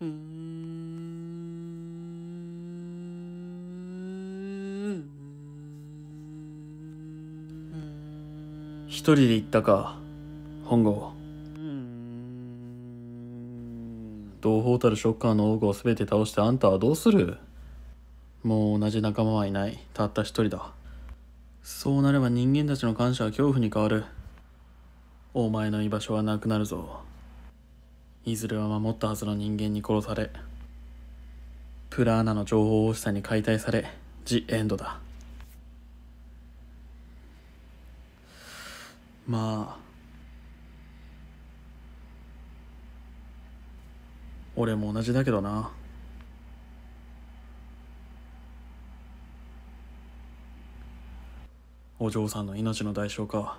うん一人で行ったか本郷同胞たるショッカーの多くを全て倒してあんたはどうするもう同じ仲間はいないたった一人だそうなれば人間たちの感謝は恐怖に変わるお前の居場所はなくなるぞいずれは守ったはずの人間に殺されプラーナの情報をしさに解体されジ・エンドだまあ俺も同じだけどなお嬢さんの命の代償か